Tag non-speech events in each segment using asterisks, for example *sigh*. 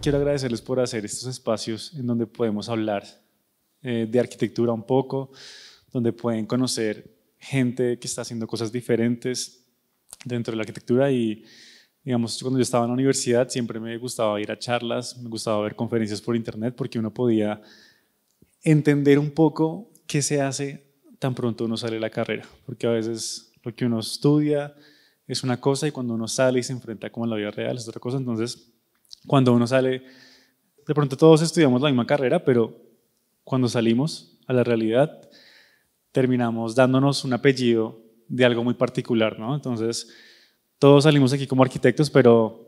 quiero agradecerles por hacer estos espacios en donde podemos hablar eh, de arquitectura un poco, donde pueden conocer gente que está haciendo cosas diferentes dentro de la arquitectura y digamos, cuando yo estaba en la universidad siempre me gustaba ir a charlas, me gustaba ver conferencias por internet porque uno podía entender un poco qué se hace tan pronto uno sale de la carrera, porque a veces lo que uno estudia es una cosa y cuando uno sale y se enfrenta como a la vida real es otra cosa, entonces cuando uno sale, de pronto todos estudiamos la misma carrera, pero cuando salimos a la realidad, terminamos dándonos un apellido de algo muy particular, ¿no? Entonces, todos salimos aquí como arquitectos, pero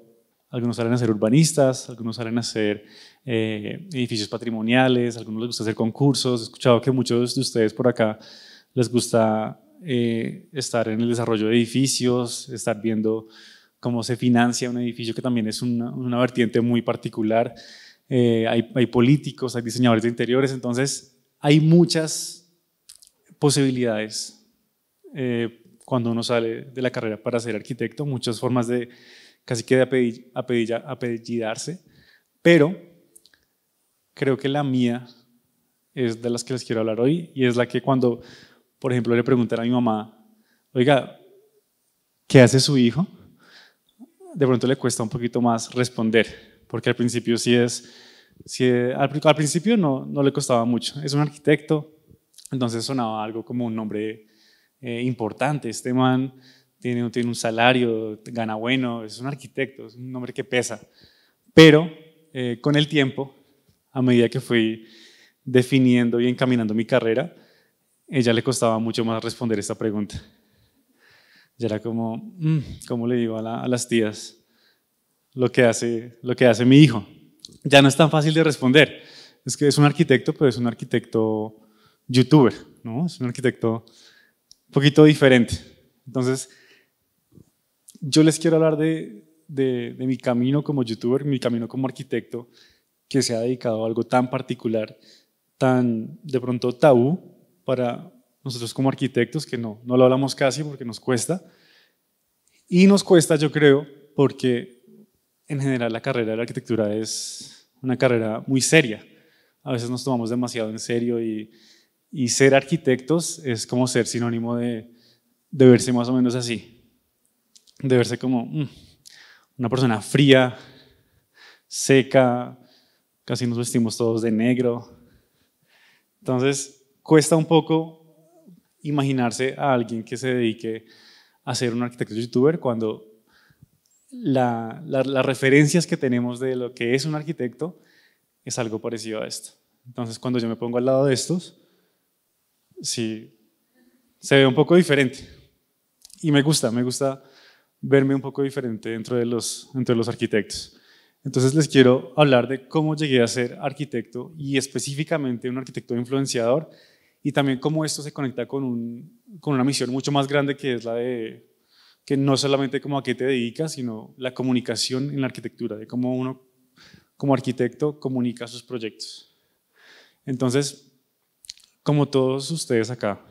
algunos salen a ser urbanistas, algunos salen a hacer eh, edificios patrimoniales, algunos les gusta hacer concursos. He escuchado que muchos de ustedes por acá les gusta eh, estar en el desarrollo de edificios, estar viendo cómo se financia un edificio, que también es una, vertiente muy particular. Eh, hay, políticos, hay diseñadores de interiores, entonces hay muchas posibilidades eh, cuando uno sale de la carrera para ser arquitecto, muchas formas de casi que de apellidarse, pero creo que la mía es de las que les quiero hablar hoy y es la que cuando, por ejemplo, le preguntan a mi mamá, oiga, ¿qué hace su hijo? de pronto le cuesta un poquito más responder, porque al principio sí es, sí, al, principio no, no le costaba mucho. Es un arquitecto, entonces sonaba algo como un nombre eh, importante. Este man tiene, tiene un salario, gana bueno, es un arquitecto, es un nombre que pesa. Pero eh, con el tiempo, a medida que fui definiendo y encaminando mi carrera, ella le costaba mucho más responder esta pregunta. Y era como, mm, mm. ¿cómo le digo a, las tías lo que, hace, lo que hace mi hijo? Ya no es tan fácil de responder. Es que es un arquitecto, pero es un arquitecto youtuber, ¿no? Es un arquitecto un poquito diferente. Entonces, yo les quiero hablar de, de mi camino como youtuber, mi camino como arquitecto, que se ha dedicado a algo tan particular, tan de pronto tabú para nosotros como arquitectos, que no, no lo hablamos casi porque nos cuesta. Y nos cuesta, yo creo, porque en general la carrera de la arquitectura es una carrera muy seria. A veces nos tomamos demasiado en serio y, y ser arquitectos es como ser sinónimo de, de, verse más o menos así. De verse como mm, una persona fría, seca, casi nos vestimos todos de negro. Entonces, cuesta un poco imaginarse a alguien que se dedique a ser un arquitecto youtuber cuando las referencias que tenemos de lo que es un arquitecto es algo parecido a esto. Entonces, cuando yo me pongo al lado de estos, sí, se ve un poco diferente. Y me gusta, me gusta verme un poco diferente dentro de los, entre los arquitectos. Entonces les quiero hablar de cómo llegué a ser arquitecto y específicamente un arquitecto influenciador y también cómo esto se conecta con, una misión mucho más grande que es la de que no solamente como a qué te dedicas, sino la comunicación en la arquitectura, de cómo uno como arquitecto comunica sus proyectos. Entonces, como todos ustedes acá,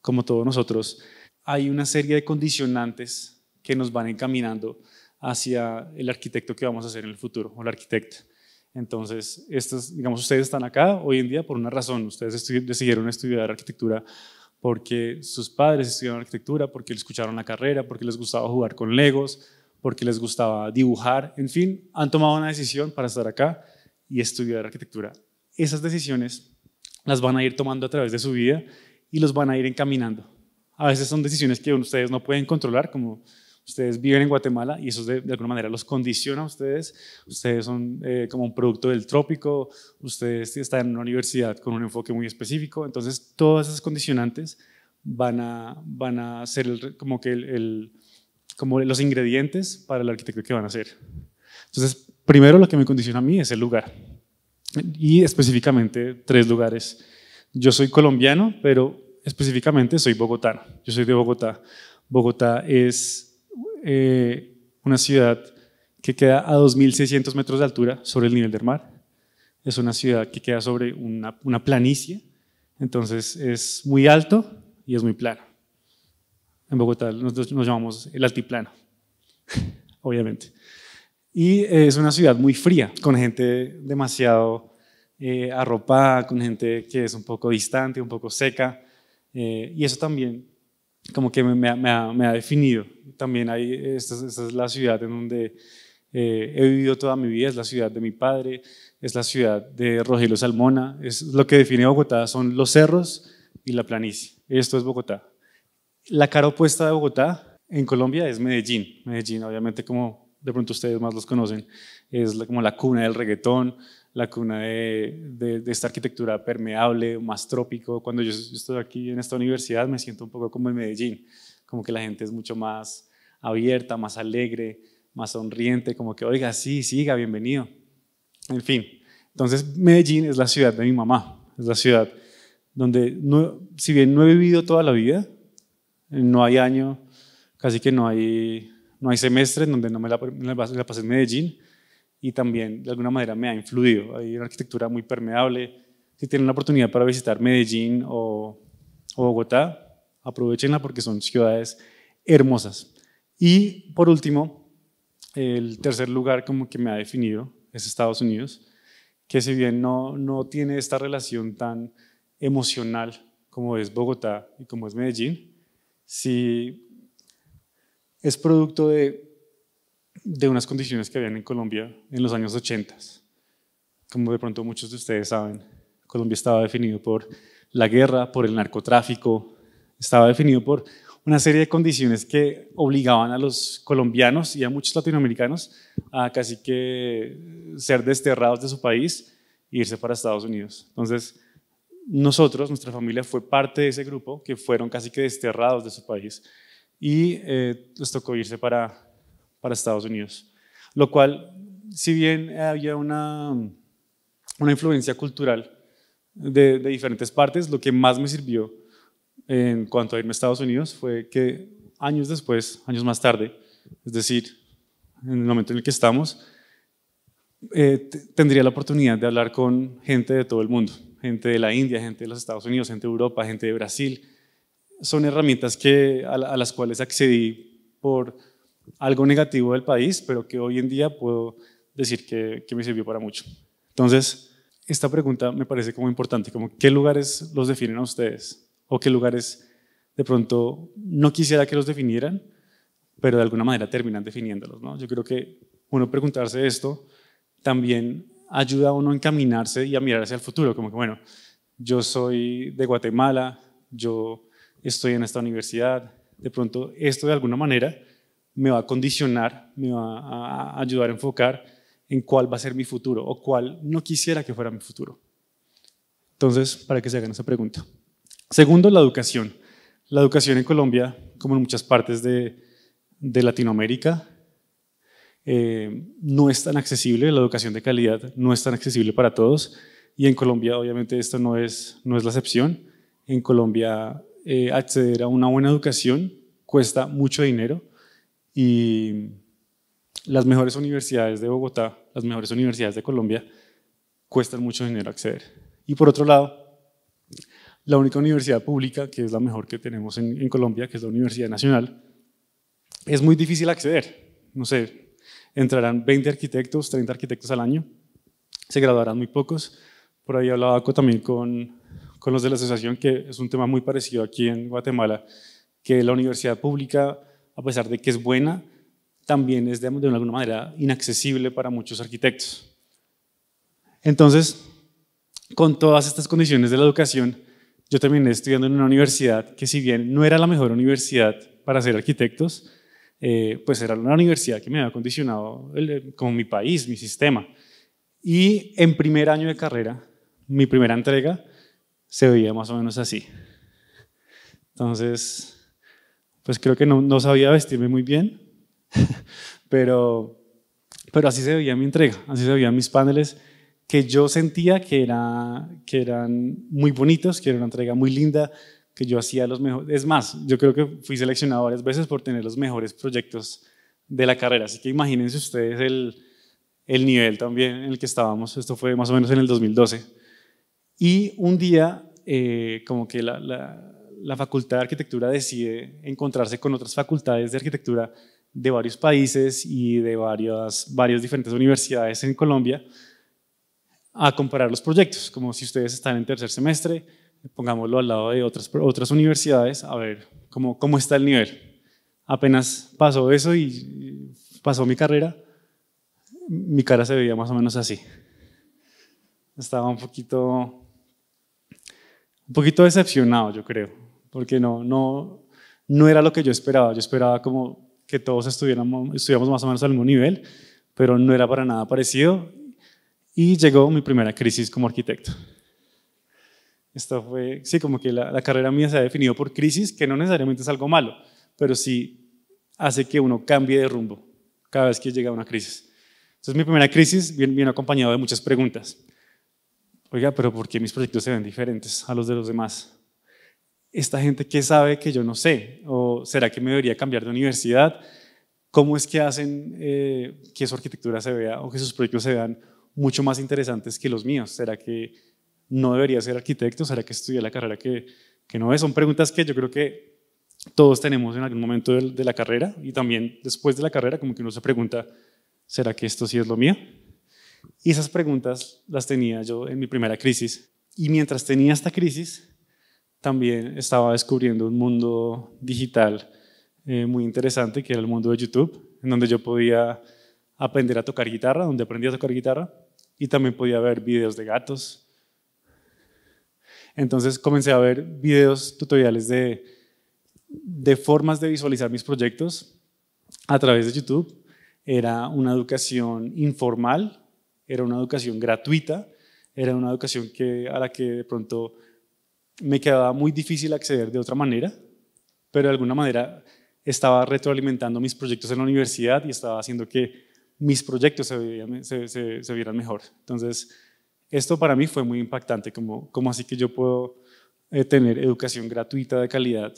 como todos nosotros, hay una serie de condicionantes que nos van encaminando hacia el arquitecto que vamos a ser en el futuro o el arquitecto. Entonces, digamos, ustedes están acá hoy en día por una razón. Ustedes decidieron estudiar arquitectura porque sus padres estudiaron arquitectura, porque les escucharon la carrera, porque les gustaba jugar con legos, porque les gustaba dibujar, en fin, han tomado una decisión para estar acá y estudiar arquitectura. Esas decisiones las van a ir tomando a través de su vida y los van a ir encaminando. A veces son decisiones que ustedes no pueden controlar, como ustedes viven en Guatemala y eso de, alguna manera los condiciona a ustedes, ustedes son eh, como un producto del trópico, ustedes están en una universidad con un enfoque muy específico, entonces todas esas condicionantes van a, van a ser como, que el, como los ingredientes para el arquitecto que van a hacer. Entonces, primero lo que me condiciona a mí es el lugar y específicamente tres lugares. Yo soy colombiano, pero específicamente soy bogotano, yo soy de Bogotá. Bogotá es eh, una ciudad que queda a 2.600 metros de altura sobre el nivel del mar. Es una ciudad que queda sobre una, una planicie, entonces es muy alto y es muy plano. En Bogotá nosotros nos llamamos el altiplano, *laughs* obviamente. Y eh, es una ciudad muy fría, con gente demasiado eh, arropada, con gente que es un poco distante, un poco seca. Eh, y eso también como que me, ha, definido. También hay, esta, es la ciudad en donde eh, he vivido toda mi vida, es la ciudad de mi padre, es la ciudad de Rogelio Salmona, es lo que define Bogotá, son los cerros y la planicie. Esto es Bogotá. La cara opuesta de Bogotá en Colombia es Medellín. Medellín, obviamente, como de pronto ustedes más los conocen, es como la cuna del reggaetón, la cuna de, esta arquitectura permeable, más trópico. Cuando yo, estoy aquí en esta universidad me siento un poco como en Medellín, como que la gente es mucho más abierta, más alegre, más sonriente, como que, oiga, sí, siga, bienvenido. En fin, entonces Medellín es la ciudad de mi mamá, es la ciudad donde, si bien no he vivido toda la vida, no hay año, casi que no hay, no hay semestre en donde no me la, la pasé en Medellín, y también de alguna manera me ha influido. Hay una arquitectura muy permeable. Si tienen la oportunidad para visitar Medellín o, Bogotá, aprovechenla porque son ciudades hermosas. Y por último, el tercer lugar como que me ha definido es Estados Unidos, que si bien no, no tiene esta relación tan emocional como es Bogotá y como es Medellín, sí es producto de de unas condiciones que habían en Colombia en los años 80. Como de pronto muchos de ustedes saben, Colombia estaba definido por la guerra, por el narcotráfico, estaba definido por una serie de condiciones que obligaban a los colombianos y a muchos latinoamericanos a casi que ser desterrados de su país e irse para Estados Unidos. Entonces, nosotros, nuestra familia fue parte de ese grupo que fueron casi que desterrados de su país y eh, les tocó irse para para Estados Unidos. Lo cual, si bien había una, una influencia cultural de, diferentes partes, lo que más me sirvió en cuanto a irme a Estados Unidos fue que años después, años más tarde, es decir, en el momento en el que estamos, eh, tendría la oportunidad de hablar con gente de todo el mundo, gente de la India, gente de los Estados Unidos, gente de Europa, gente de Brasil. Son herramientas que, a, a las cuales accedí por algo negativo del país, pero que hoy en día puedo decir que, me sirvió para mucho. Entonces, esta pregunta me parece como importante, como qué lugares los definen a ustedes o qué lugares de pronto no quisiera que los definieran, pero de alguna manera terminan definiéndolos. ¿no? Yo creo que uno preguntarse esto también ayuda a uno a encaminarse y a mirar hacia el futuro, como que bueno, yo soy de Guatemala, yo estoy en esta universidad, de pronto esto de alguna manera me va a condicionar, me va a ayudar a enfocar en cuál va a ser mi futuro o cuál no quisiera que fuera mi futuro. Entonces, para que se hagan esa pregunta. Segundo, la educación. La educación en Colombia, como en muchas partes de, Latinoamérica, eh, no es tan accesible, la educación de calidad no es tan accesible para todos. Y en Colombia, obviamente, esto no es, no es la excepción. En Colombia, eh, acceder a una buena educación cuesta mucho dinero y las mejores universidades de Bogotá, las mejores universidades de Colombia, cuestan mucho dinero acceder. Y por otro lado, la única universidad pública, que es la mejor que tenemos en, Colombia, que es la Universidad Nacional, es muy difícil acceder. No sé, entrarán 20 arquitectos, 30 arquitectos al año, se graduarán muy pocos. Por ahí hablaba también con, con los de la asociación, que es un tema muy parecido aquí en Guatemala, que la universidad pública a pesar de que es buena, también es de, alguna manera inaccesible para muchos arquitectos. Entonces, con todas estas condiciones de la educación, yo terminé estudiando en una universidad que si bien no era la mejor universidad para ser arquitectos, eh, pues era una universidad que me había condicionado eh, con mi país, mi sistema. Y en primer año de carrera, mi primera entrega se veía más o menos así. Entonces, pues creo que no, sabía vestirme muy bien, *laughs* pero, pero así se veía mi entrega, así se veían mis paneles que yo sentía que, era, que eran muy bonitos, que era una entrega muy linda, que yo hacía los mejores. Es más, yo creo que fui seleccionado varias veces por tener los mejores proyectos de la carrera. Así que imagínense ustedes el, nivel también en el que estábamos. Esto fue más o menos en el 2012. Y un día, eh, como que la, la Facultad de Arquitectura decide encontrarse con otras facultades de arquitectura de varios países y de varias, varias diferentes universidades en Colombia a comparar los proyectos, como si ustedes están en tercer semestre, pongámoslo al lado de otras, otras universidades, a ver cómo, cómo está el nivel. Apenas pasó eso y pasó mi carrera, mi cara se veía más o menos así. Estaba un poquito, un poquito decepcionado, yo creo porque no, no, no era lo que yo esperaba. Yo esperaba como que todos estuviéramos, más o menos al mismo nivel, pero no era para nada parecido. Y llegó mi primera crisis como arquitecto. Esto fue, sí, como que la, carrera mía se ha definido por crisis, que no necesariamente es algo malo, pero sí hace que uno cambie de rumbo cada vez que llega una crisis. Entonces mi primera crisis viene, viene acompañada de muchas preguntas. Oiga, pero ¿por qué mis proyectos se ven diferentes a los de los demás? esta gente que sabe que yo no sé, o será que me debería cambiar de universidad, cómo es que hacen eh, que su arquitectura se vea o que sus proyectos se vean mucho más interesantes que los míos, será que no debería ser arquitecto, será que estudié la carrera que, no es, son preguntas que yo creo que todos tenemos en algún momento de, de la carrera y también después de la carrera, como que uno se pregunta, ¿será que esto sí es lo mío? Y esas preguntas las tenía yo en mi primera crisis. Y mientras tenía esta crisis, también estaba descubriendo un mundo digital eh, muy interesante, que era el mundo de YouTube, en donde yo podía aprender a tocar guitarra, donde aprendí a tocar guitarra, y también podía ver videos de gatos. Entonces comencé a ver videos, tutoriales de, formas de visualizar mis proyectos a través de YouTube. Era una educación informal, era una educación gratuita, era una educación que, a la que de pronto me quedaba muy difícil acceder de otra manera, pero de alguna manera estaba retroalimentando mis proyectos en la universidad y estaba haciendo que mis proyectos se, vieran mejor. Entonces, esto para mí fue muy impactante, como, así que yo puedo eh, tener educación gratuita de calidad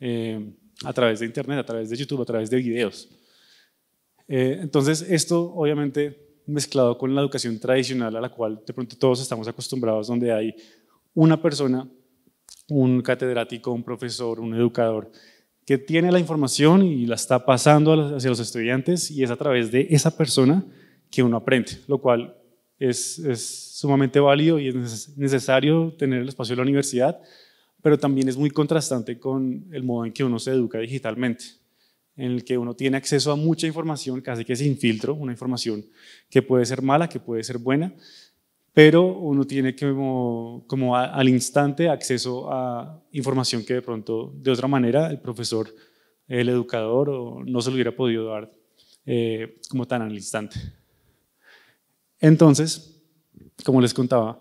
eh, a través de Internet, a través de YouTube, a través de videos. Eh, entonces, esto obviamente mezclado con la educación tradicional a la cual de pronto todos estamos acostumbrados, donde hay una persona, un catedrático, un profesor, un educador, que tiene la información y la está pasando hacia los estudiantes y es a través de esa persona que uno aprende, lo cual es, sumamente válido y es necesario tener el espacio de la universidad, pero también es muy contrastante con el modo en que uno se educa digitalmente, en el que uno tiene acceso a mucha información, casi que se filtro, una información que puede ser mala, que puede ser buena, pero uno tiene como, al instante acceso a información que de pronto de otra manera el profesor, el educador no se lo hubiera podido dar eh, como tan al instante. Entonces, como les contaba,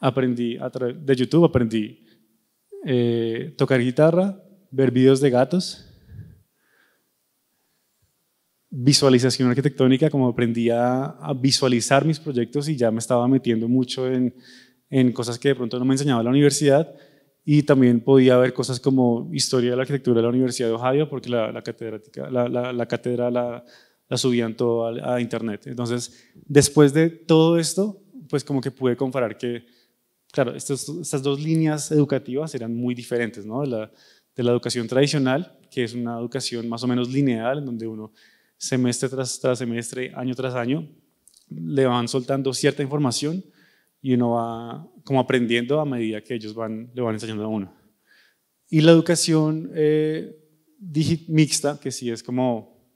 aprendí a través de YouTube, aprendí eh, tocar guitarra, ver videos de gatos, visualización arquitectónica, como aprendía a, visualizar mis proyectos y ya me estaba metiendo mucho en, cosas que de pronto no me enseñaba la universidad y también podía ver cosas como historia de la arquitectura de la Universidad de Ohio porque la, la, catedrática, la, la, la cátedra la, subían todo a, internet. Entonces, después de todo esto, pues como que pude comparar que, claro, estas estas dos líneas educativas eran muy diferentes, ¿no? De la, de la educación tradicional, que es una educación más o menos lineal, en donde uno semestre tras, semestre, año tras año, le van soltando cierta información y uno va como aprendiendo a medida que ellos le van enseñando a uno. Y la educación eh, mixta, que sí es como,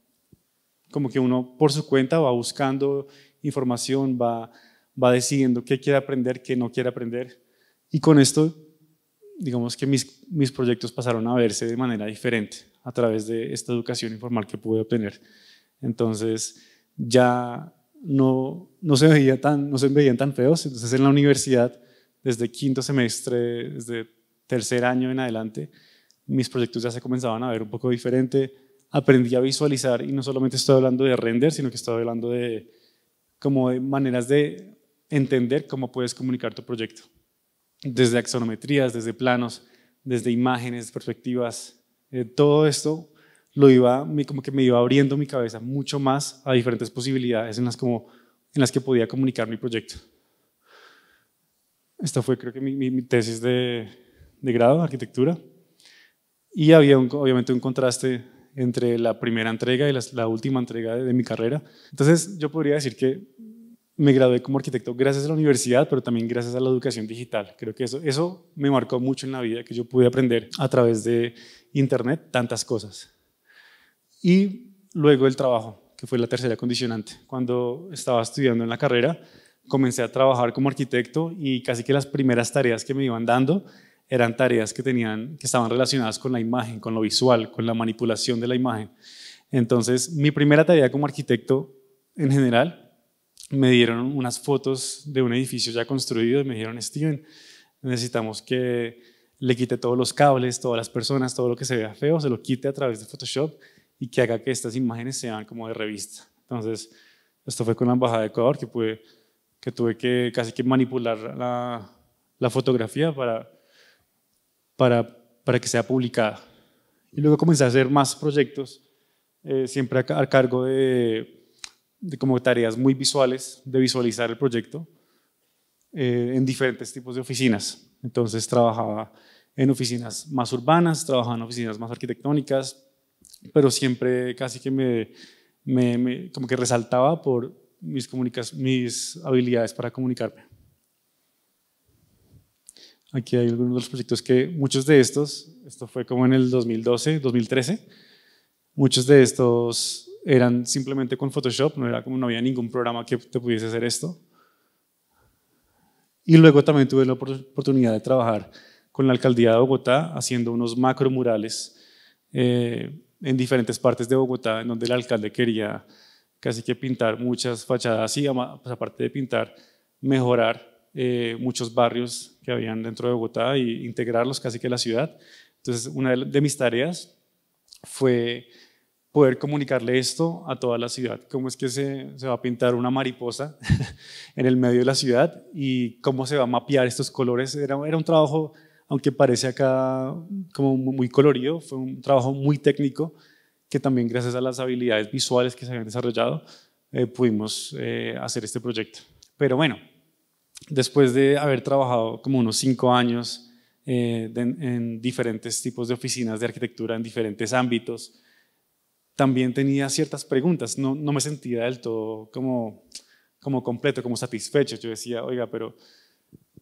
como que uno por su cuenta va buscando información, va, va decidiendo qué quiere aprender, qué no quiere aprender. Y con esto, digamos que mis, mis proyectos pasaron a verse de manera diferente a través de esta educación informal que pude obtener. Entonces ya no, no, se, veía tan, no se veían tan feos. Entonces en la universidad, desde quinto semestre, desde tercer año en adelante, mis proyectos ya se comenzaban a ver un poco diferente. Aprendí a visualizar y no solamente estoy hablando de render, sino que estoy hablando de, como de maneras de entender cómo puedes comunicar tu proyecto. Desde axonometrías, desde planos, desde imágenes, perspectivas, eh, todo esto lo iba, como que me iba abriendo mi cabeza mucho más a diferentes posibilidades en las, en las que podía comunicar mi proyecto. Esta fue creo que mi, tesis de, de grado, arquitectura, y había obviamente un contraste entre la primera entrega y la, última entrega de, mi carrera. Entonces yo podría decir que me gradué como arquitecto gracias a la universidad, pero también gracias a la educación digital. Creo que eso, eso me marcó mucho en la vida, que yo pude aprender a través de Internet tantas cosas. Y luego el trabajo, que fue la tercera condicionante. Cuando estaba estudiando en la carrera, comencé a trabajar como arquitecto y casi que las primeras tareas que me iban dando eran tareas que, tenían, que estaban relacionadas con la imagen, con lo visual, con la manipulación de la imagen. Entonces, mi primera tarea como arquitecto en general, me dieron unas fotos de un edificio ya construido y me dijeron, Steven, necesitamos que le quite todos los cables, todas las personas, todo lo que se vea feo, se lo quite a través de Photoshop y que haga que estas imágenes sean como de revista. Entonces, esto fue con la Embajada de Ecuador, que, pude, que tuve que casi que manipular la, fotografía para, para, para que sea publicada. Y luego comencé a hacer más proyectos, eh, siempre a, cargo de, como tareas muy visuales, de visualizar el proyecto eh, en diferentes tipos de oficinas. Entonces trabajaba en oficinas más urbanas, trabajaba en oficinas más arquitectónicas, pero siempre casi que me, como que resaltaba por mis, mis habilidades para comunicarme. Aquí hay algunos de los proyectos que muchos de estos, esto fue como en el 2012, 2013, muchos de estos eran simplemente con Photoshop, no era como no había ningún programa que te pudiese hacer esto. Y luego también tuve la oportunidad de trabajar con la alcaldía de Bogotá haciendo unos macro murales eh, en diferentes partes de Bogotá, en donde el alcalde quería casi que pintar muchas fachadas y pues, aparte de pintar, mejorar eh, muchos barrios que habían dentro de Bogotá e integrarlos casi que a la ciudad. Entonces, una de mis tareas fue poder comunicarle esto a toda la ciudad. ¿Cómo es que se, va a pintar una mariposa *laughs* en el medio de la ciudad y cómo se va a mapear estos colores? era un trabajo aunque parece acá como muy colorido, fue un trabajo muy técnico que también gracias a las habilidades visuales que se habían desarrollado eh, pudimos eh, hacer este proyecto. Pero bueno, después de haber trabajado como unos cinco años eh, en diferentes tipos de oficinas de arquitectura, en diferentes ámbitos, también tenía ciertas preguntas, no, no me sentía del todo como, como completo, como satisfecho. Yo decía, oiga, pero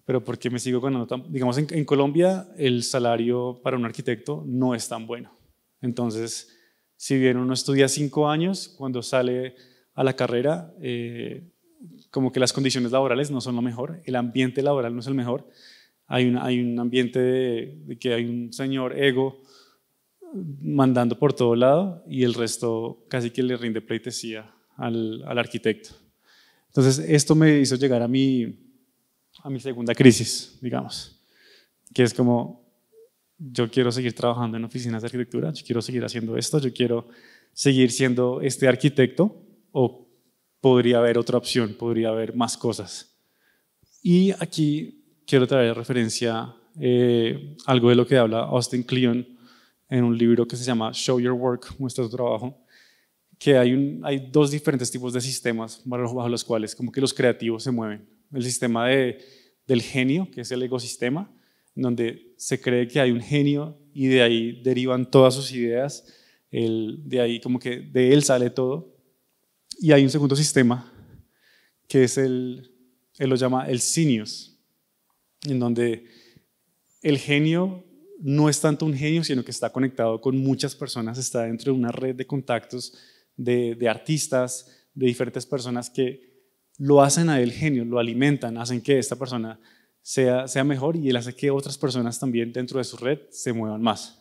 pero porque me sigo ganando nota? digamos, en, Colombia el salario para un arquitecto no es tan bueno. Entonces, si bien uno estudia cinco años, cuando sale a la carrera, eh, como que las condiciones laborales no son lo mejor, el ambiente laboral no es el mejor, hay un, hay un ambiente de, que hay un señor ego mandando por todo lado y el resto casi que le rinde pleitesía al, al, arquitecto. Entonces, esto me hizo llegar a mi, a mi segunda crisis, digamos, que es como, yo quiero seguir trabajando en oficinas de arquitectura, yo quiero seguir haciendo esto, yo quiero seguir siendo este arquitecto o podría haber otra opción, podría haber más cosas. Y aquí quiero traer referencia eh, algo de lo que habla Austin Kleon en un libro que se llama Show Your Work, muestra tu trabajo, que hay, hay dos diferentes tipos de sistemas bajo los cuales como que los creativos se mueven el sistema de, del genio, que es el ecosistema, donde se cree que hay un genio y de ahí derivan todas sus ideas, de ahí como que de él sale todo. Y hay un segundo sistema, que es el, él lo llama el sinios, en donde el genio no es tanto un genio, sino que está conectado con muchas personas, está dentro de una red de contactos de artistas, de diferentes personas que lo hacen a él genio, lo alimentan, hacen que esta persona sea, sea mejor y él hace que otras personas también dentro de su red se muevan más.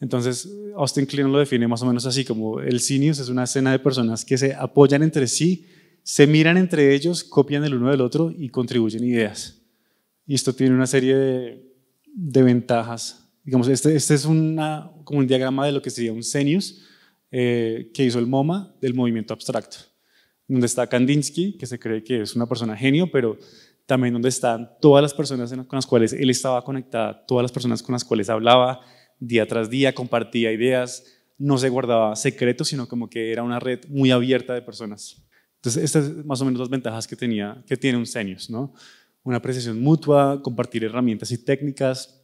Entonces, Austin Kleon lo define más o menos así, como el sinius es una escena de personas que se apoyan entre sí, se miran entre ellos, copian el uno del otro y contribuyen ideas. Y esto tiene una serie de, ventajas. Digamos, este, este es una, como un diagrama de lo que sería un senius eh, que hizo el MoMA del movimiento abstracto donde está Kandinsky, que se cree que es una persona genio, pero también donde están todas las personas con las cuales él estaba conectada, todas las personas con las cuales hablaba día tras día, compartía ideas, no se guardaba secretos, sino como que era una red muy abierta de personas. Entonces, estas son más o menos las ventajas que, tenía, que tiene un CENIOS, ¿no? Una apreciación mutua, compartir herramientas y técnicas,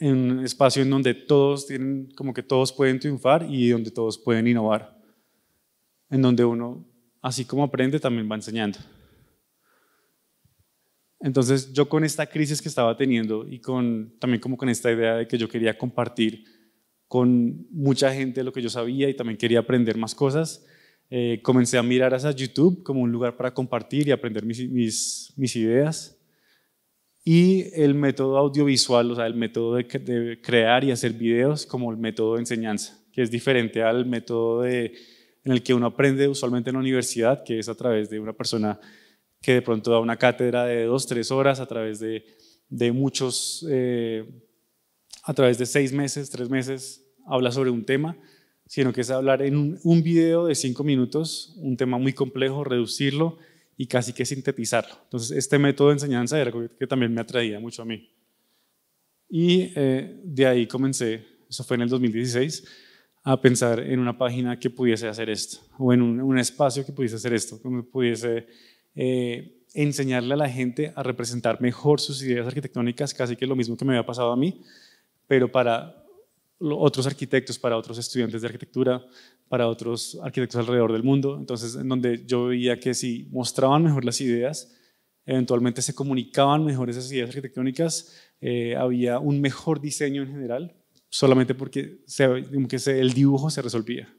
en un espacio en donde todos tienen, como que todos pueden triunfar y donde todos pueden innovar, en donde uno así como aprende, también va enseñando. Entonces yo con esta crisis que estaba teniendo y con, también como con esta idea de que yo quería compartir con mucha gente lo que yo sabía y también quería aprender más cosas, eh, comencé a mirar hacia YouTube como un lugar para compartir y aprender mis, ideas. Y el método audiovisual, o sea, el método de crear y hacer videos como el método de enseñanza, que es diferente al método de en el que uno aprende usualmente en la universidad, que es a través de una persona que de pronto da una cátedra de dos, tres horas, a través de, muchos, eh, a través de seis meses, tres meses, habla sobre un tema, sino que es hablar en un, video de cinco minutos, un tema muy complejo, reducirlo y casi que sintetizarlo. Entonces, este método de enseñanza era algo que también me atraía mucho a mí. Y eh, de ahí comencé, eso fue en el 2016, a pensar en una página que pudiese hacer esto, o en un, espacio que pudiese hacer esto, que pudiese eh, enseñarle a la gente a representar mejor sus ideas arquitectónicas, casi que lo mismo que me había pasado a mí, pero para otros arquitectos, para otros estudiantes de arquitectura, para otros arquitectos alrededor del mundo. Entonces, en donde yo veía que si mostraban mejor las ideas, eventualmente se comunicaban mejor esas ideas arquitectónicas, eh, había un mejor diseño en general solamente porque el dibujo se resolvía.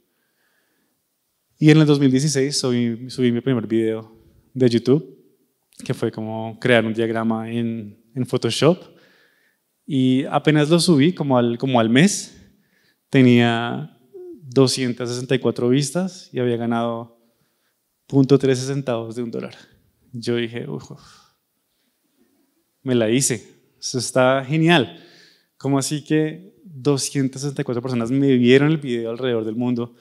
Y en el 2016 subí, mi primer video de YouTube, que fue como crear un diagrama en, Photoshop. Y apenas lo subí, como al, como al mes, tenía 264 vistas y había ganado 0.13 centavos de un dólar. Yo dije, Uf, me la hice, eso está genial. ¿Cómo así que 264 personas me vieron el video alrededor del mundo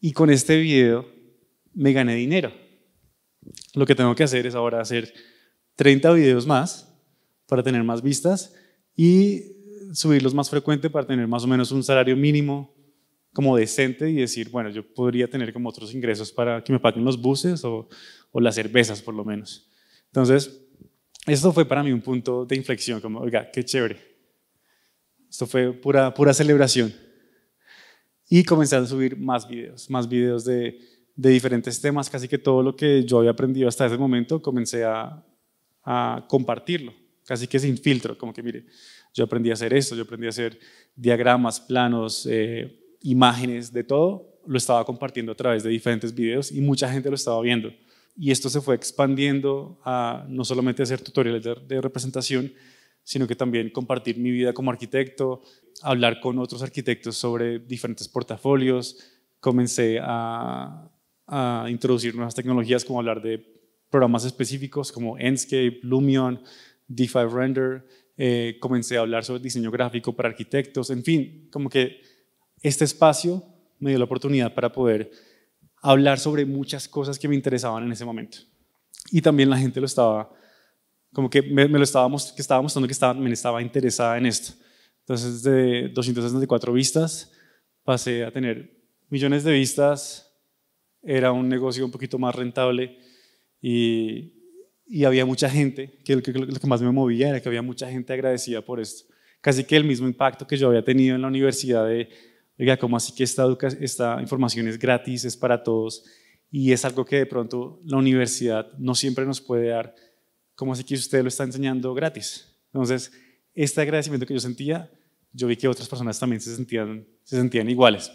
y con este video me gané dinero? Lo que tengo que hacer es ahora hacer 30 videos más para tener más vistas y subirlos más frecuente para tener más o menos un salario mínimo como decente y decir, bueno, yo podría tener como otros ingresos para que me paguen los buses o, o las cervezas por lo menos. Entonces, esto fue para mí un punto de inflexión, como, oiga, qué chévere, esto fue pura, pura celebración. Y comencé a subir más videos, más videos de, diferentes temas, casi que todo lo que yo había aprendido hasta ese momento comencé a, compartirlo, casi que sin filtro, como que mire, yo aprendí a hacer esto, yo aprendí a hacer diagramas, planos, eh, imágenes, de todo, lo estaba compartiendo a través de diferentes videos y mucha gente lo estaba viendo. Y esto se fue expandiendo a no solamente hacer tutoriales de representación, sino que también compartir mi vida como arquitecto, hablar con otros arquitectos sobre diferentes portafolios, comencé a, introducir nuevas tecnologías como hablar de programas específicos como Enscape, Lumion, D5 Render, eh, comencé a hablar sobre diseño gráfico para arquitectos, en fin, como que este espacio me dio la oportunidad para poder hablar sobre muchas cosas que me interesaban en ese momento. Y también la gente lo estaba como que me, lo estábamos, que estaba mostrando que estaba, me estaba interesada en esto. Entonces, de 264 vistas, pasé a tener millones de vistas, era un negocio un poquito más rentable y, y había mucha gente, que lo, que más me movía era que había mucha gente agradecida por esto. Casi que el mismo impacto que yo había tenido en la universidad de, oiga, ¿cómo así que esta, esta información es gratis, es para todos? Y es algo que de pronto la universidad no siempre nos puede dar como así que usted lo está enseñando gratis? Entonces, este agradecimiento que yo sentía, yo vi que otras personas también se sentían, se sentían iguales.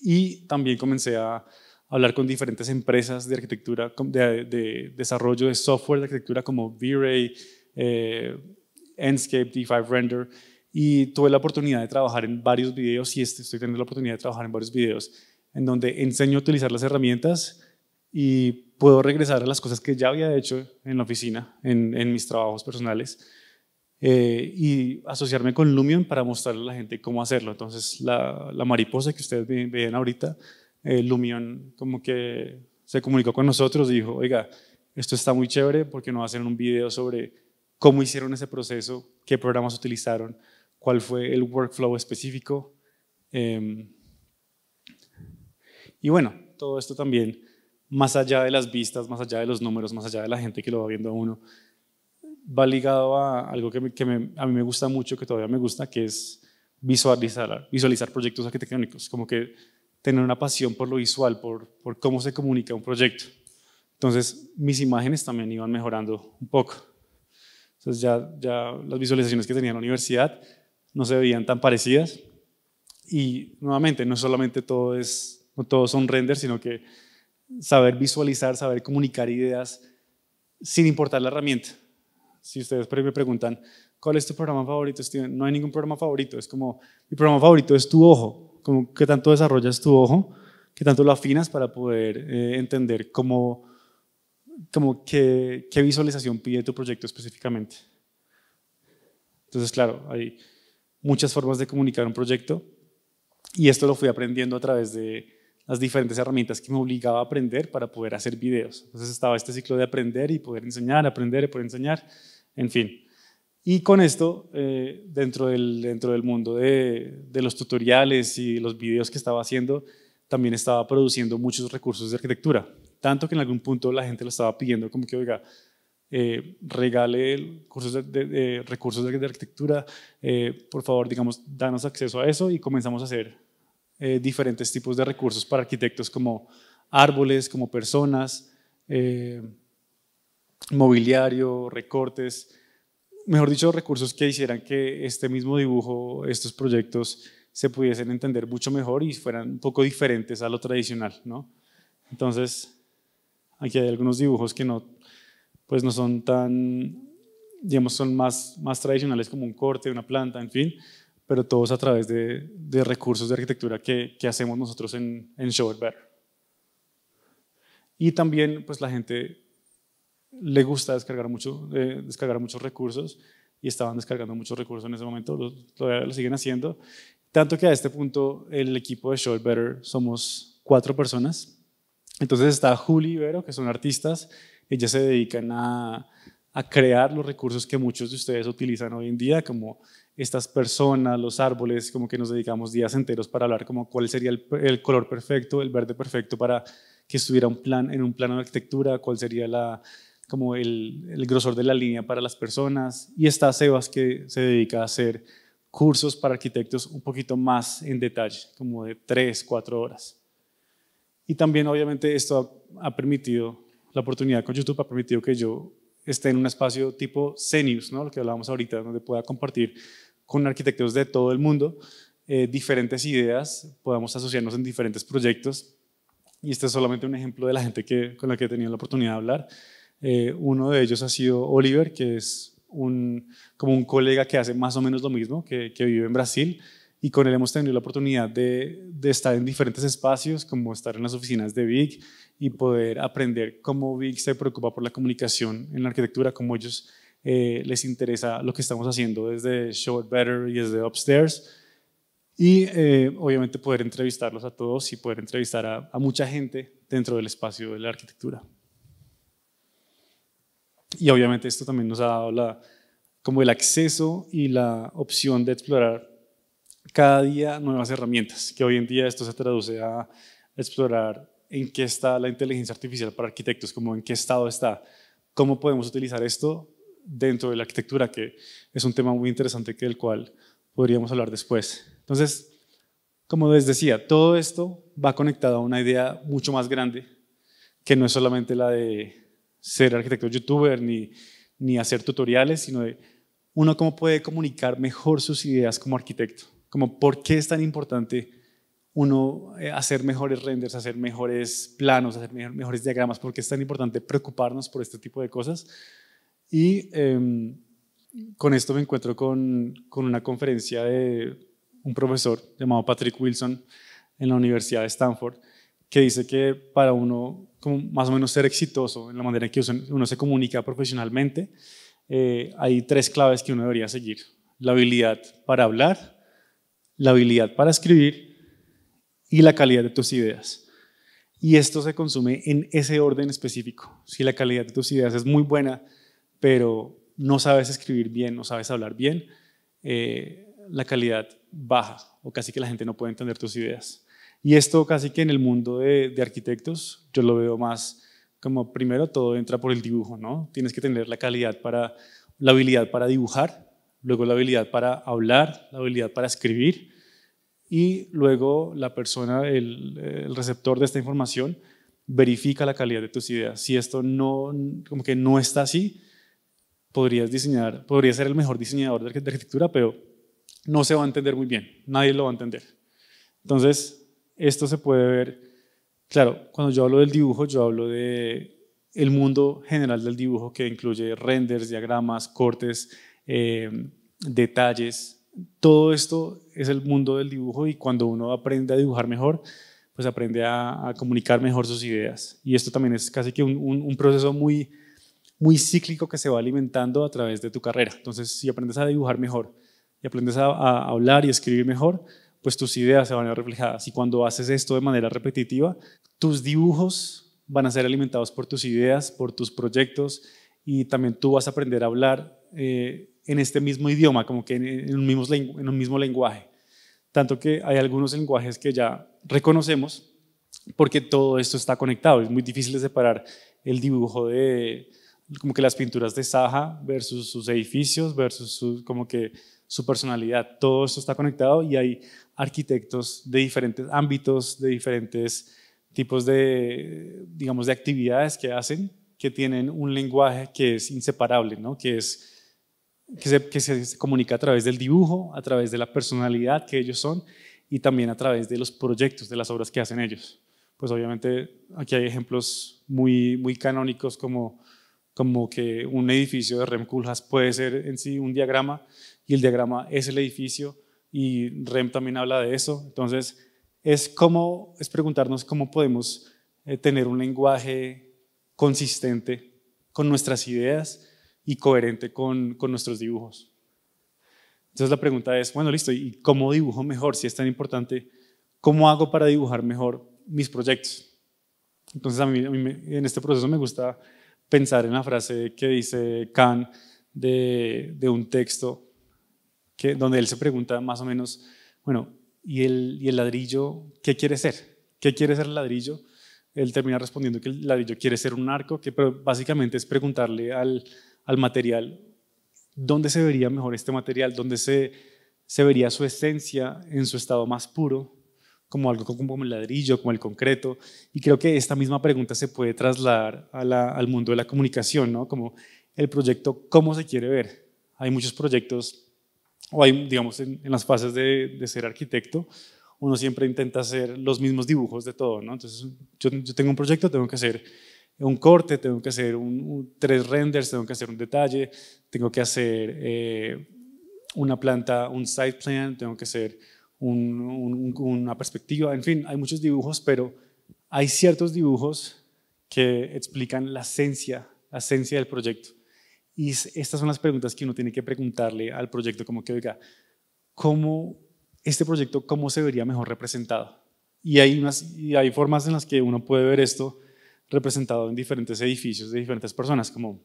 Y también comencé a hablar con diferentes empresas de arquitectura, de, desarrollo de software de arquitectura como V-Ray, eh, Enscape, D5 Render, y tuve la oportunidad de trabajar en varios videos, y este, estoy teniendo la oportunidad de trabajar en varios videos, en donde enseño a utilizar las herramientas y puedo regresar a las cosas que ya había hecho en la oficina, en, mis trabajos personales, eh, y asociarme con Lumion para mostrarle a la gente cómo hacerlo. Entonces, la, mariposa que ustedes ven ahorita, eh, Lumion como que se comunicó con nosotros y dijo, oiga, esto está muy chévere porque nos hacen un video sobre cómo hicieron ese proceso, qué programas utilizaron, cuál fue el workflow específico. Em, y bueno, todo esto también más allá de las vistas, más allá de los números, más allá de la gente que lo va viendo a uno, va ligado a algo que, a mí me gusta mucho, que todavía me gusta, que es visualizar, visualizar proyectos arquitectónicos, como que tener una pasión por lo visual, por, por cómo se comunica un proyecto. Entonces, mis imágenes también iban mejorando un poco. Entonces, ya, ya las visualizaciones que tenía en la universidad no se veían tan parecidas. Y nuevamente, no solamente todo es, no todos son renders, sino que saber visualizar, saber comunicar ideas, sin importar la herramienta. Si ustedes me preguntan, ¿cuál es tu programa favorito, No hay ningún programa favorito, es como, mi programa favorito es tu ojo, como qué tanto desarrollas tu ojo, qué tanto lo afinas para poder eh, entender cómo, como qué visualización pide tu proyecto específicamente. Entonces, claro, hay muchas formas de comunicar un proyecto y esto lo fui aprendiendo a través de las diferentes herramientas que me obligaba a aprender para poder hacer videos. Entonces estaba este ciclo de aprender y poder enseñar, aprender y poder enseñar, en fin. Y con esto, eh, dentro, del, dentro del mundo de, de, los tutoriales y los videos que estaba haciendo, también estaba produciendo muchos recursos de arquitectura. Tanto que en algún punto la gente lo estaba pidiendo como que, oiga, eh, regale cursos de, de, recursos de arquitectura, eh, por favor, digamos, danos acceso a eso y comenzamos a hacer eh, diferentes tipos de recursos para arquitectos como árboles, como personas, eh, mobiliario, recortes, mejor dicho, recursos que hicieran que este mismo dibujo, estos proyectos, se pudiesen entender mucho mejor y fueran un poco diferentes a lo tradicional, ¿no? Entonces, aquí hay algunos dibujos que no, pues no son tan, digamos, son más, más tradicionales como un corte, una planta, en fin, pero todos a través de, recursos de arquitectura que, hacemos nosotros en, en Better. Y también pues la gente le gusta descargar, mucho, eh, descargar muchos recursos y estaban descargando muchos recursos en ese momento, lo, todavía lo siguen haciendo. Tanto que a este punto el equipo de Show Better somos cuatro personas. Entonces está Juli y Vero, que son artistas. Ellas se dedican a, a crear los recursos que muchos de ustedes utilizan hoy en día, como estas personas, los árboles, como que nos dedicamos días enteros para hablar como cuál sería el, color perfecto, el verde perfecto para que estuviera un plan, en un plano de arquitectura, cuál sería como el, grosor de la línea para las personas. Y está Sebas que se dedica a hacer cursos para arquitectos un poquito más en detalle, como de tres, cuatro horas. Y también obviamente esto ha, permitido, la oportunidad con YouTube ha permitido que yo esté en un espacio tipo Zenius, ¿no? lo que hablábamos ahorita, donde pueda compartir con arquitectos de todo el mundo, eh, diferentes ideas, podamos asociarnos en diferentes proyectos. Y este es solamente un ejemplo de la gente que, con la que he tenido la oportunidad de hablar. Eh, uno de ellos ha sido Oliver, que es como un colega que hace más o menos lo mismo, que, vive en Brasil. Y con él hemos tenido la oportunidad de, estar en diferentes espacios, como estar en las oficinas de Big y poder aprender cómo Big se preocupa por la comunicación en la arquitectura, cómo ellos eh, les interesa lo que estamos haciendo desde Show Better y desde Upstairs. Y eh, obviamente poder entrevistarlos a todos y poder entrevistar a, mucha gente dentro del espacio de la arquitectura. Y obviamente esto también nos ha dado la, como el acceso y la opción de explorar cada día nuevas herramientas, que hoy en día esto se traduce a explorar en qué está la inteligencia artificial para arquitectos, como en qué estado está, cómo podemos utilizar esto dentro de la arquitectura, que es un tema muy interesante que del cual podríamos hablar después. Entonces, como les decía, todo esto va conectado a una idea mucho más grande, que no es solamente la de ser arquitecto youtuber ni, ni hacer tutoriales, sino de uno cómo puede comunicar mejor sus ideas como arquitecto, como por qué es tan importante uno eh, hacer mejores renders, hacer mejores planos, hacer mejores diagramas, por qué es tan importante preocuparnos por este tipo de cosas, y em, con esto me encuentro con, con, una conferencia de un profesor llamado Patrick Wilson en la Universidad de Stanford, que dice que para uno como más o menos ser exitoso en la manera en que uno se comunica profesionalmente, eh, hay tres claves que uno debería seguir. La habilidad para hablar, la habilidad para escribir y la calidad de tus ideas. Y esto se consume en ese orden específico. Si la calidad de tus ideas es muy buena, pero no sabes escribir bien, no sabes hablar bien, eh, la calidad baja o casi que la gente no puede entender tus ideas. Y esto casi que en el mundo de, arquitectos yo lo veo más como primero todo entra por el dibujo, ¿no? Tienes que tener la calidad para, la habilidad para dibujar, luego la habilidad para hablar, la habilidad para escribir y luego la persona, el, el receptor de esta información verifica la calidad de tus ideas. Si esto no, como que no está así, podrías diseñar, podría ser el mejor diseñador de arquitectura, pero no se va a entender muy bien, nadie lo va a entender. Entonces, esto se puede ver, claro, cuando yo hablo del dibujo, yo hablo de el mundo general del dibujo que incluye renders, diagramas, cortes, eh, detalles. Todo esto es el mundo del dibujo y cuando uno aprende a dibujar mejor, pues aprende a, comunicar mejor sus ideas. Y esto también es casi que un proceso muy muy cíclico que se va alimentando a través de tu carrera. Entonces, si aprendes a dibujar mejor y aprendes a, hablar y escribir mejor, pues tus ideas se van a ver reflejadas. Y cuando haces esto de manera repetitiva, tus dibujos van a ser alimentados por tus ideas, por tus proyectos, y también tú vas a aprender a hablar eh, en este mismo idioma, como que en, un mismo, lenguaje. Tanto que hay algunos lenguajes que ya reconocemos porque todo esto está conectado. Es muy difícil separar el dibujo de, como que las pinturas de Saja versus sus edificios, versus su, como que su personalidad, todo eso está conectado y hay arquitectos de diferentes ámbitos, de diferentes tipos de, digamos, de actividades que hacen, que tienen un lenguaje que es inseparable, ¿no? que, es, que, se, que se comunica a través del dibujo, a través de la personalidad que ellos son y también a través de los proyectos, de las obras que hacen ellos. Pues obviamente aquí hay ejemplos muy, muy canónicos como como que un edificio de Rem Koolhaas puede ser en sí un diagrama y el diagrama es el edificio y Rem también habla de eso. Entonces, es, como, es preguntarnos cómo podemos eh, tener un lenguaje consistente con nuestras ideas y coherente con, nuestros dibujos. Entonces la pregunta es, bueno, listo, ¿y cómo dibujo mejor? Si es tan importante, ¿cómo hago para dibujar mejor mis proyectos? Entonces a mí, en este proceso me gusta pensar en la frase que dice Can de, un texto donde él se pregunta más o menos, bueno, ¿y el, ladrillo qué quiere ser? ¿Qué quiere ser el ladrillo? Él termina respondiendo que el ladrillo quiere ser un arco, que pero básicamente es preguntarle al, material dónde se vería mejor este material, dónde se vería su esencia en su estado más puro, como algo como el ladrillo, como el concreto. Y creo que esta misma pregunta se puede trasladar al mundo de la comunicación, ¿no? Como el proyecto, ¿cómo se quiere ver? Hay muchos proyectos, o hay, digamos, en, las fases de, ser arquitecto, uno siempre intenta hacer los mismos dibujos de todo, ¿no? Entonces, yo, tengo un proyecto, tengo que hacer un corte, tengo que hacer tres renders, tengo que hacer un detalle, tengo que hacer eh, una planta, un site plan, tengo que hacer una perspectiva, en fin, hay muchos dibujos, pero hay ciertos dibujos que explican la esencia, la esencia del proyecto. Y estas son las preguntas que uno tiene que preguntarle al proyecto, como que, diga, ¿cómo este proyecto, cómo se vería mejor representado? Y hay, formas en las que uno puede ver esto representado en diferentes edificios de diferentes personas, como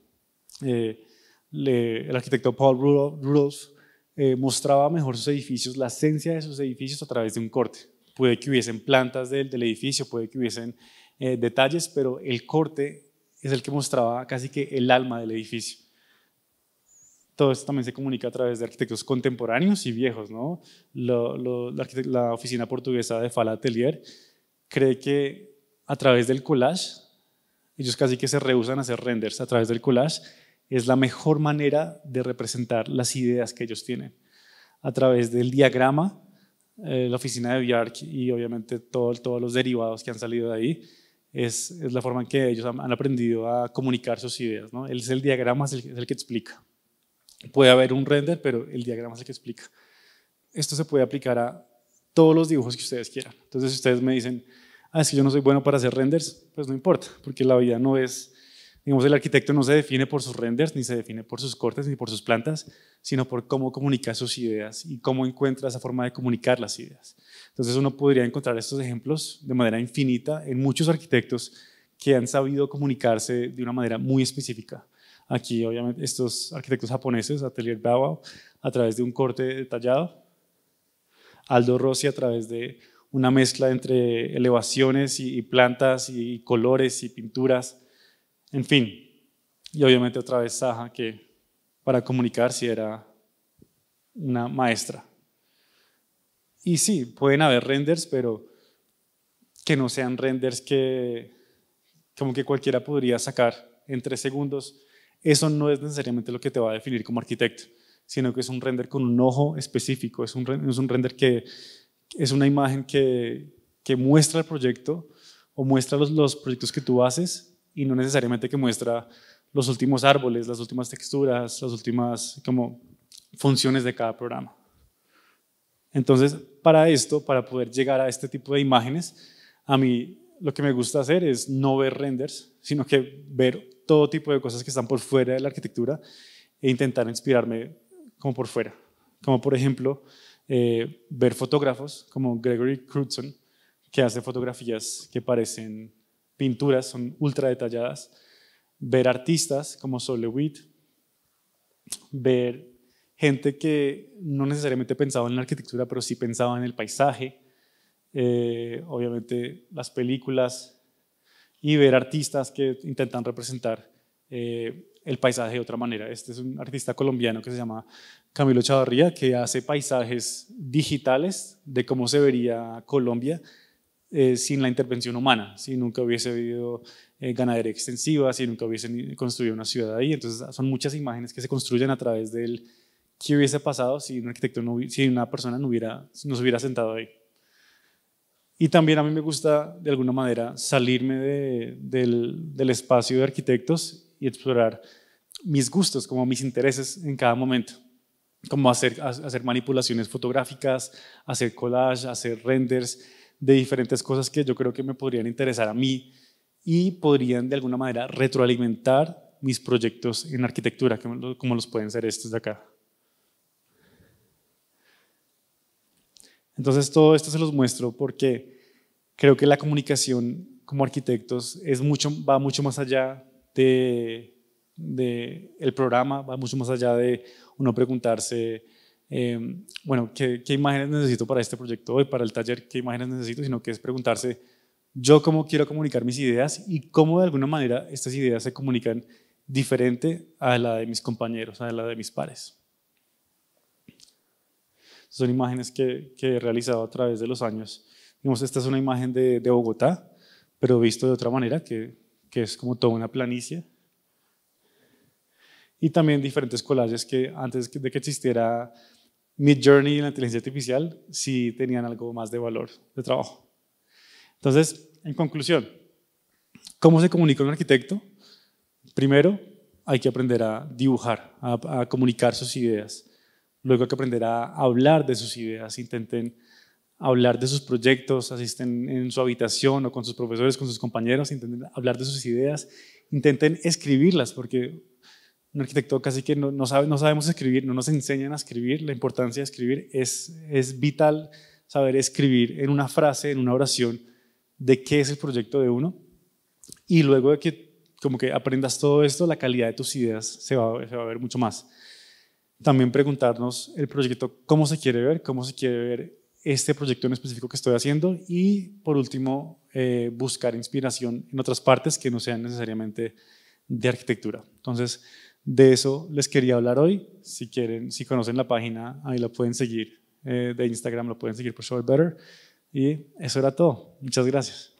eh, el arquitecto Paul Rudolph, eh, mostraba mejor sus edificios, la esencia de sus edificios a través de un corte. Puede que hubiesen plantas del, edificio, puede que hubiesen eh, detalles, pero el corte es el que mostraba casi que el alma del edificio. Todo esto también se comunica a través de arquitectos contemporáneos y viejos. ¿no? la, oficina portuguesa de Fala Atelier cree que a través del collage, ellos casi que se rehusan a hacer renders a través del collage, es la mejor manera de representar las ideas que ellos tienen a través del diagrama, eh, la oficina de Bjark y obviamente todo, todos los derivados que han salido de ahí, es, la forma en que ellos han, aprendido a comunicar sus ideas. ¿no? Es el diagrama es el, que explica. Puede haber un render, pero el diagrama es el que explica. Esto se puede aplicar a todos los dibujos que ustedes quieran. Entonces, si ustedes me dicen, ah, es que yo no soy bueno para hacer renders, pues no importa, porque la vida no es Digamos, el arquitecto no se define por sus renders, ni se define por sus cortes, ni por sus plantas, sino por cómo comunica sus ideas y cómo encuentra esa forma de comunicar las ideas. Entonces uno podría encontrar estos ejemplos de manera infinita en muchos arquitectos que han sabido comunicarse de una manera muy específica. Aquí, obviamente, estos arquitectos japoneses, Atelier Wow, a través de un corte detallado, Aldo Rossi a través de una mezcla entre elevaciones y plantas y colores y pinturas, en fin, y obviamente otra vez Saja, que para comunicar si era una maestra. Y sí, pueden haber renders, pero que no sean renders que como que cualquiera podría sacar en tres segundos. Eso no es necesariamente lo que te va a definir como arquitecto, sino que es un render con un ojo específico, es un, es un render que es una imagen que, que muestra el proyecto o muestra los, los proyectos que tú haces y no necesariamente que muestra los últimos árboles, las últimas texturas, las últimas como funciones de cada programa. Entonces, para esto, para poder llegar a este tipo de imágenes, a mí lo que me gusta hacer es no ver renders, sino que ver todo tipo de cosas que están por fuera de la arquitectura e intentar inspirarme como por fuera. Como por ejemplo, eh, ver fotógrafos como Gregory Crutzen, que hace fotografías que parecen pinturas, son ultra detalladas, ver artistas como Sol Lewitt, ver gente que no necesariamente pensaba en la arquitectura, pero sí pensaba en el paisaje, eh, obviamente las películas, y ver artistas que intentan representar eh, el paisaje de otra manera. Este es un artista colombiano que se llama Camilo Chavarría, que hace paisajes digitales de cómo se vería Colombia eh, sin la intervención humana, si nunca hubiese habido eh, ganadería extensiva, si nunca hubiesen construido una ciudad ahí. Entonces son muchas imágenes que se construyen a través del qué hubiese pasado si un arquitecto, si una persona no, hubiera, no se hubiera sentado ahí. Y también a mí me gusta de alguna manera salirme del, espacio de arquitectos y explorar mis gustos, como mis intereses en cada momento como hacer, hacer manipulaciones fotográficas, hacer collage, hacer renders, de diferentes cosas que yo creo que me podrían interesar a mí y podrían de alguna manera retroalimentar mis proyectos en arquitectura, como los pueden ser estos de acá. Entonces todo esto se los muestro porque creo que la comunicación como arquitectos es mucho, va mucho más allá de, de el programa, va mucho más allá de uno preguntarse eh, bueno, ¿qué, imágenes necesito para este proyecto hoy, para el taller, qué imágenes necesito, sino que es preguntarse yo cómo quiero comunicar mis ideas y cómo de alguna manera estas ideas se comunican diferente a la de mis compañeros, a la de mis pares. Son imágenes que, he realizado a través de los años. Digamos, esta es una imagen de, Bogotá, pero visto de otra manera, que, es como toda una planicie y también diferentes collages que antes de que existiera Mid Journey y la inteligencia artificial sí tenían algo más de valor de trabajo. Entonces, en conclusión, ¿cómo se comunica un arquitecto? Primero, hay que aprender a dibujar, a, a comunicar sus ideas. Luego hay que aprender a hablar de sus ideas, intenten hablar de sus proyectos, asisten en su habitación o con sus profesores, con sus compañeros, intenten hablar de sus ideas, intenten escribirlas, porque un arquitecto casi que no, no, sabe, no sabemos escribir, no nos enseñan a escribir, la importancia de escribir es, es vital saber escribir en una frase, en una oración, de qué es el proyecto de uno. Y luego de que como que aprendas todo esto, la calidad de tus ideas se va, se va a ver mucho más. También preguntarnos el proyecto, cómo se quiere ver, cómo se quiere ver este proyecto en específico que estoy haciendo y por último, eh, buscar inspiración en otras partes que no sean necesariamente de arquitectura. Entonces, de eso les quería hablar hoy. Si quieren, si conocen la página, ahí la pueden seguir eh, de Instagram, la pueden seguir por It Better. Y eso era todo. Muchas gracias.